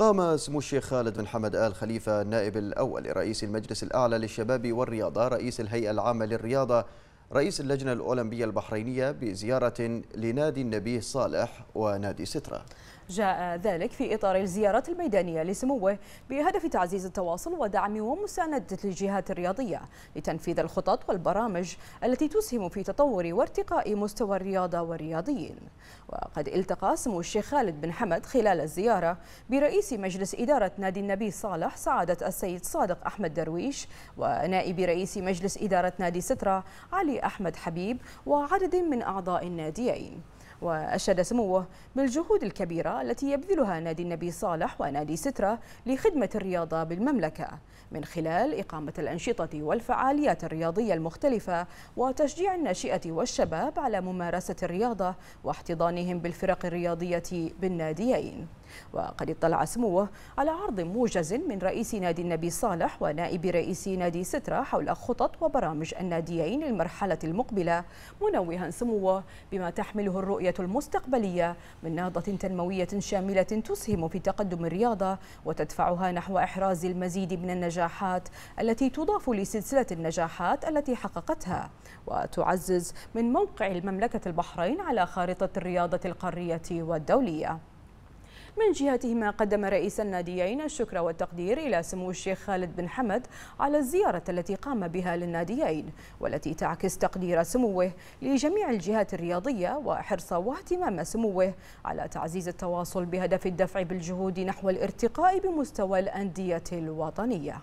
قام سمو الشيخ خالد بن حمد آل خليفة النائب الأول لرئيس المجلس الأعلى للشباب والرياضة رئيس الهيئة العامة للرياضة رئيس اللجنة الأولمبية البحرينية بزيارة لنادي النبي صالح ونادي سترة جاء ذلك في إطار الزيارات الميدانية لسموه بهدف تعزيز التواصل ودعم ومساندة الجهات الرياضية لتنفيذ الخطط والبرامج التي تسهم في تطور وارتقاء مستوى الرياضة والرياضيين وقد التقى سمو الشيخ خالد بن حمد خلال الزيارة برئيس مجلس إدارة نادي النبي صالح سعادة السيد صادق أحمد درويش ونائب رئيس مجلس إدارة نادي سترة علي أحمد حبيب وعدد من أعضاء الناديين وأشاد سموه بالجهود الكبيرة التي يبذلها نادي النبي صالح ونادي سترة لخدمة الرياضة بالمملكة من خلال إقامة الأنشطة والفعاليات الرياضية المختلفة وتشجيع الناشئة والشباب على ممارسة الرياضة واحتضانهم بالفرق الرياضية بالناديين وقد اطلع سموه على عرض موجز من رئيس نادي النبي صالح ونائب رئيس نادي سترة حول خطط وبرامج الناديين للمرحلة المقبلة منوها سموه بما تحمله الرؤية المستقبلية من نهضة تنموية شاملة تسهم في تقدم الرياضة وتدفعها نحو إحراز المزيد من النجاحات التي تضاف لسلسلة النجاحات التي حققتها وتعزز من موقع المملكة البحرين على خارطة الرياضة القارية والدولية من جهتهما قدم رئيس الناديين الشكر والتقدير إلى سمو الشيخ خالد بن حمد على الزيارة التي قام بها للناديين والتي تعكس تقدير سموه لجميع الجهات الرياضية وحرص واهتمام سموه على تعزيز التواصل بهدف الدفع بالجهود نحو الارتقاء بمستوى الأندية الوطنية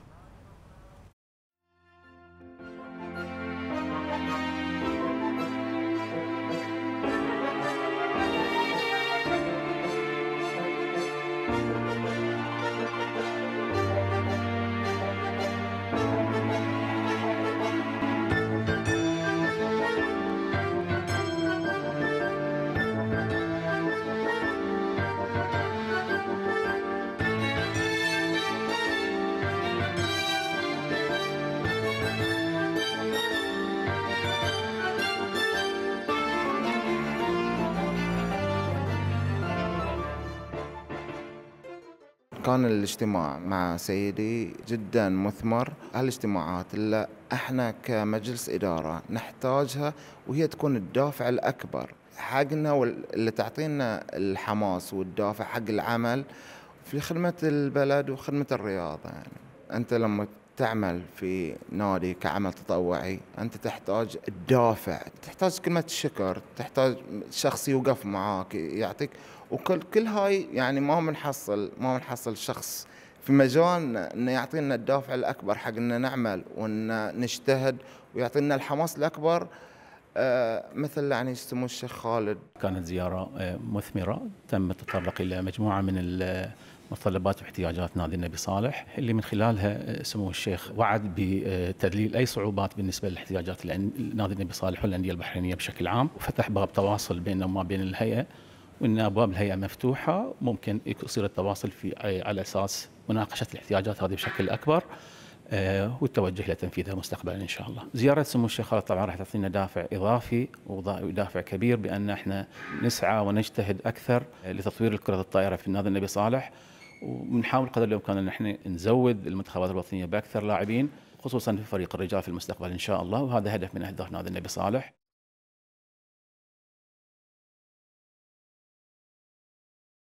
كان الاجتماع مع سيدي جدا مثمر هالاجتماعات اللي احنا كمجلس اداره نحتاجها وهي تكون الدافع الاكبر حقنا واللي تعطينا الحماس والدافع حق العمل في خدمه البلد وخدمه الرياضه يعني انت لما تعمل في نادي كعمل تطوعي انت تحتاج الدافع تحتاج كلمه الشكر تحتاج شخص يوقف معاك يعطيك وكل كل هاي يعني ما بنحصل ما بنحصل شخص في مجالنا انه يعطينا الدافع الاكبر حق ان نعمل وان نجتهد ويعطينا الحماس الاكبر آه، مثل يعني سمو الشيخ خالد كانت زيارة آه، مثمرة تم التطرق إلى مجموعة من متطلبات واحتياجات نادي النبي صالح اللي من خلالها آه، سمو الشيخ وعد بتذليل اي صعوبات بالنسبه لاحتياجات نادي النبي صالح والانديه البحرينيه بشكل عام وفتح باب تواصل بيننا وما بين الهيئه وان ابواب الهيئه مفتوحه ممكن يصير التواصل في على اساس مناقشه الاحتياجات هذه بشكل اكبر آه، والتوجه لتنفيذها مستقبلا ان شاء الله. زياره سمو الشيخ خالد طبعا راح تعطينا دافع اضافي ودافع كبير بان احنا نسعى ونجتهد اكثر لتطوير الكره الطائره في نادي النبي صالح ونحاول قدر الامكان ان احنا نزود المنتخبات الوطنيه باكثر لاعبين خصوصا في فريق الرجال في المستقبل ان شاء الله وهذا هدف من اهداف نادي النبي صالح.